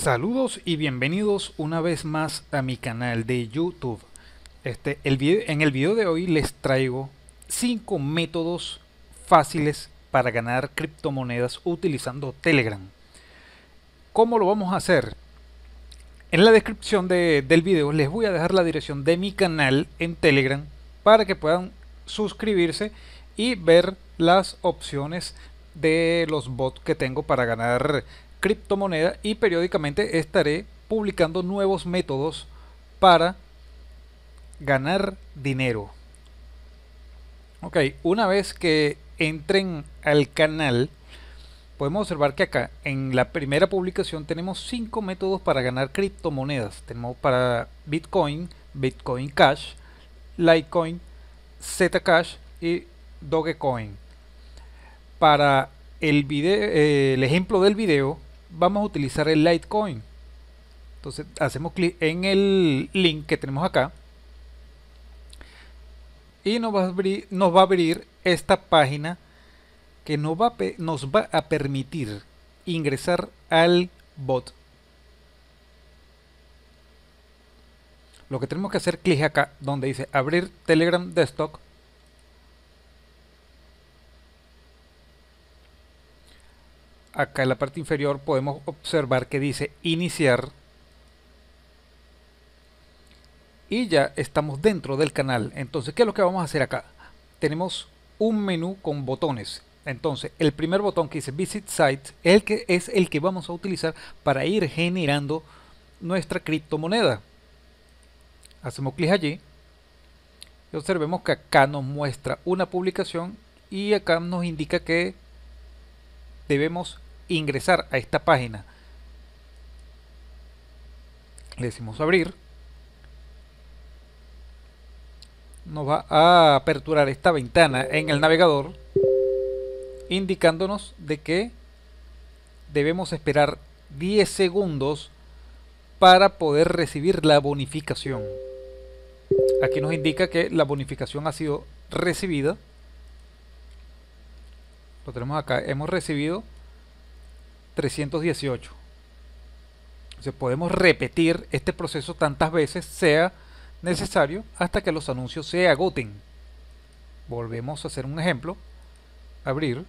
Saludos y bienvenidos una vez más a mi canal de YouTube. Este, el video, en el video de hoy les traigo 5 métodos fáciles para ganar criptomonedas utilizando Telegram. ¿Cómo lo vamos a hacer? En la descripción del video les voy a dejar la dirección de mi canal en Telegram para que puedan suscribirse y ver las opciones de los bots que tengo para ganar criptomoneda y periódicamente estaré publicando nuevos métodos para ganar dinero. Ok, una vez que entren al canal, podemos observar que acá en la primera publicación tenemos cinco métodos para ganar criptomonedas. Tenemos para Bitcoin, Bitcoin Cash, Litecoin, Zcash y Dogecoin. Para el, video, eh, el ejemplo del video, vamos a utilizar el Litecoin. Entonces hacemos clic en el link que tenemos acá. Y nos va, a abrir, nos va a esta página que nos va, nos va a permitir ingresar al bot. Lo que tenemos que hacer clic acá donde dice abrir Telegram Desktop acá en la parte inferior podemos observar que dice iniciar y ya estamos dentro del canal. Entonces, ¿qué es lo que vamos a hacer acá? Tenemos un menú con botones. Entonces, el primer botón que dice Visit Site es el que, es el que vamos a utilizar para ir generando nuestra criptomoneda. Hacemos clic allí y observemos que acá nos muestra una publicación y acá nos indica que debemos ingresar a esta página, le decimos abrir, nos va a aperturar esta ventana en el navegador indicándonos de que debemos esperar 10 segundos para poder recibir la bonificación. Aquí nos indica que la bonificación ha sido recibida. Lo tenemos acá, hemos recibido 318. O podemos repetir este proceso tantas veces sea necesario hasta que los anuncios se agoten. Volvemos a hacer un ejemplo. Abrir.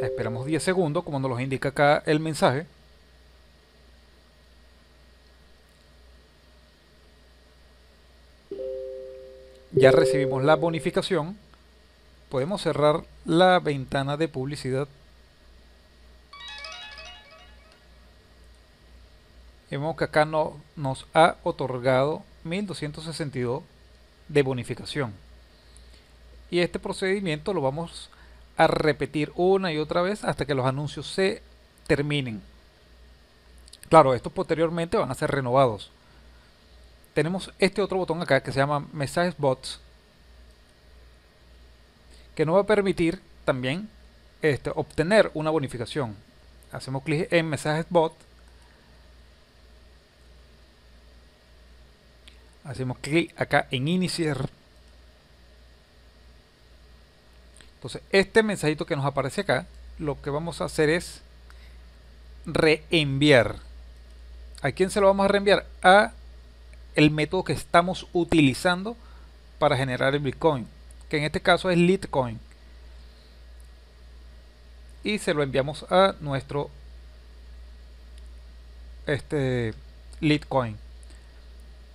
Esperamos 10 segundos, como nos los indica acá el mensaje. Ya recibimos la bonificación. Podemos cerrar la ventana de publicidad. Vemos que acá nos ha otorgado 1262 de bonificación. Y este procedimiento lo vamos a repetir una y otra vez hasta que los anuncios se terminen. Claro, estos posteriormente van a ser renovados tenemos este otro botón acá que se llama Messages Bots, que nos va a permitir también este, obtener una bonificación. Hacemos clic en Messages Bot. Hacemos clic acá en Iniciar. Entonces, este mensajito que nos aparece acá, lo que vamos a hacer es reenviar. ¿A quién se lo vamos a reenviar? A el método que estamos utilizando para generar el Bitcoin, que en este caso es Litecoin. Y se lo enviamos a nuestro este Litecoin.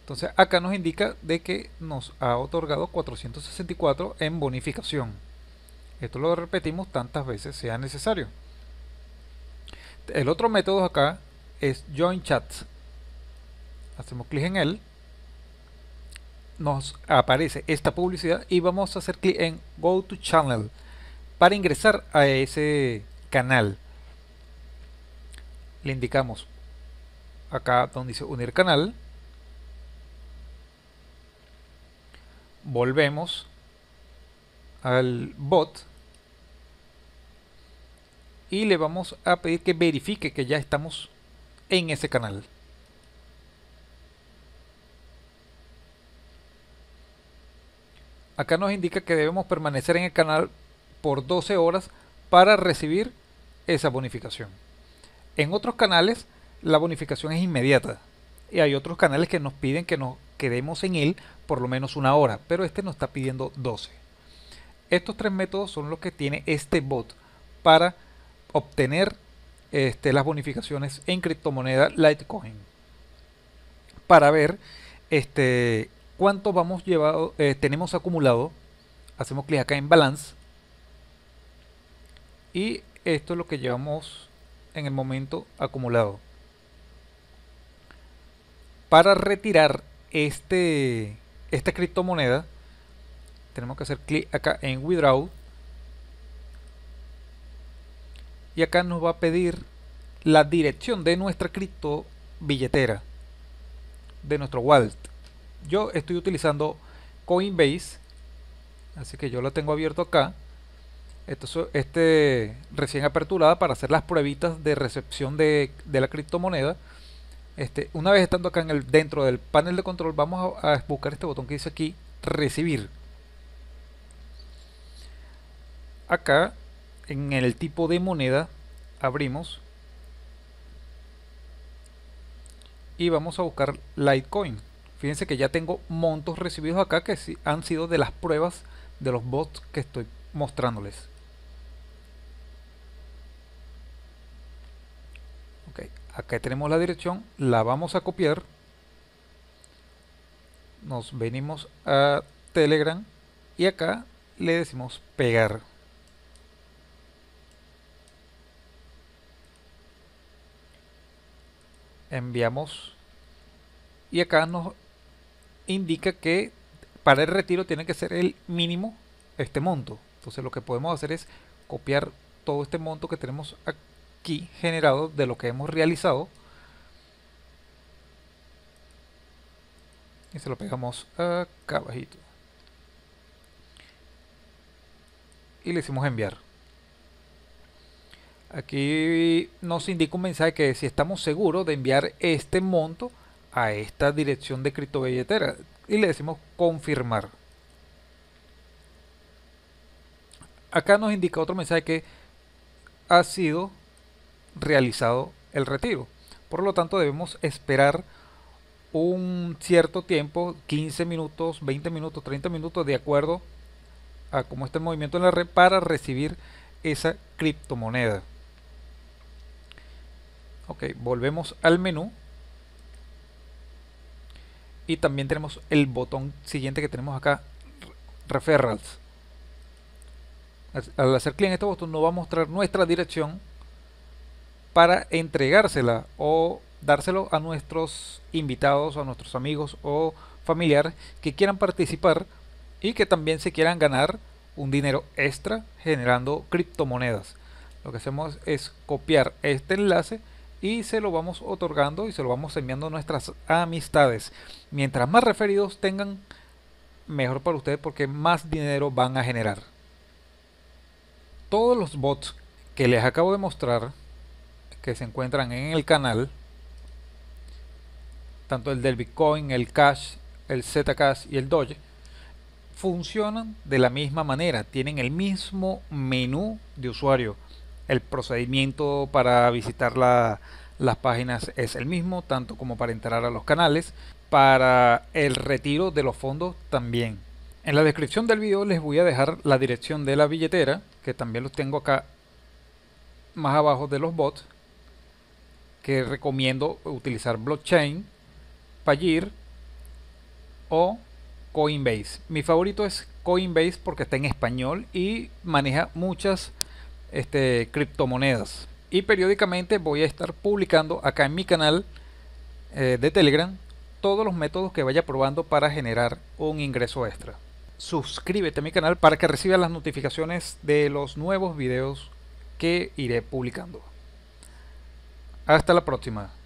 Entonces acá nos indica de que nos ha otorgado 464 en bonificación. Esto lo repetimos tantas veces sea necesario. El otro método acá es Join Chats. Hacemos clic en él nos aparece esta publicidad y vamos a hacer clic en Go to Channel para ingresar a ese canal. Le indicamos acá donde dice unir canal. Volvemos al bot y le vamos a pedir que verifique que ya estamos en ese canal. Acá nos indica que debemos permanecer en el canal por 12 horas para recibir esa bonificación. En otros canales la bonificación es inmediata y hay otros canales que nos piden que nos quedemos en él por lo menos una hora, pero este nos está pidiendo 12. Estos tres métodos son los que tiene este bot para obtener este, las bonificaciones en criptomoneda Litecoin. Para ver este, cuánto vamos llevado, eh, tenemos acumulado. Hacemos clic acá en Balance. Y esto es lo que llevamos en el momento acumulado. Para retirar este, esta criptomoneda, tenemos que hacer clic acá en Withdraw. Y acá nos va a pedir la dirección de nuestra cripto billetera, de nuestro wallet yo estoy utilizando Coinbase, así que yo lo tengo abierto acá. este recién aperturada para hacer las pruebitas de recepción de, de la criptomoneda. Este, una vez estando acá en el, dentro del panel de control, vamos a buscar este botón que dice aquí, recibir. Acá, en el tipo de moneda, abrimos y vamos a buscar Litecoin. Fíjense que ya tengo montos recibidos acá que han sido de las pruebas de los bots que estoy mostrándoles. Ok, acá tenemos la dirección, la vamos a copiar. Nos venimos a Telegram y acá le decimos pegar. Enviamos y acá nos indica que para el retiro tiene que ser el mínimo este monto. Entonces lo que podemos hacer es copiar todo este monto que tenemos aquí generado de lo que hemos realizado. Y se lo pegamos acá abajito. Y le hicimos enviar. Aquí nos indica un mensaje que si estamos seguros de enviar este monto, a esta dirección de criptobilletera y le decimos confirmar. Acá nos indica otro mensaje que ha sido realizado el retiro. Por lo tanto, debemos esperar un cierto tiempo, 15 minutos, 20 minutos, 30 minutos, de acuerdo a cómo está el movimiento en la red, para recibir esa criptomoneda. Ok, volvemos al menú y también tenemos el botón siguiente que tenemos acá, Referrals. Al hacer clic en este botón nos va a mostrar nuestra dirección para entregársela o dárselo a nuestros invitados, a nuestros amigos o familiares que quieran participar y que también se quieran ganar un dinero extra generando criptomonedas. Lo que hacemos es copiar este enlace y se lo vamos otorgando y se lo vamos enviando a nuestras amistades. Mientras más referidos tengan, mejor para ustedes porque más dinero van a generar. Todos los bots que les acabo de mostrar, que se encuentran en el canal, tanto el del Bitcoin, el Cash, el Zcash y el Doge, funcionan de la misma manera, tienen el mismo menú de usuario el procedimiento para visitar las páginas es el mismo, tanto como para entrar a los canales. Para el retiro de los fondos también. En la descripción del video les voy a dejar la dirección de la billetera, que también los tengo acá más abajo de los bots, que recomiendo utilizar blockchain, Payir o Coinbase. Mi favorito es Coinbase porque está en español y maneja muchas este, criptomonedas. Y periódicamente voy a estar publicando acá en mi canal eh, de Telegram todos los métodos que vaya probando para generar un ingreso extra. Suscríbete a mi canal para que recibas las notificaciones de los nuevos videos que iré publicando. Hasta la próxima.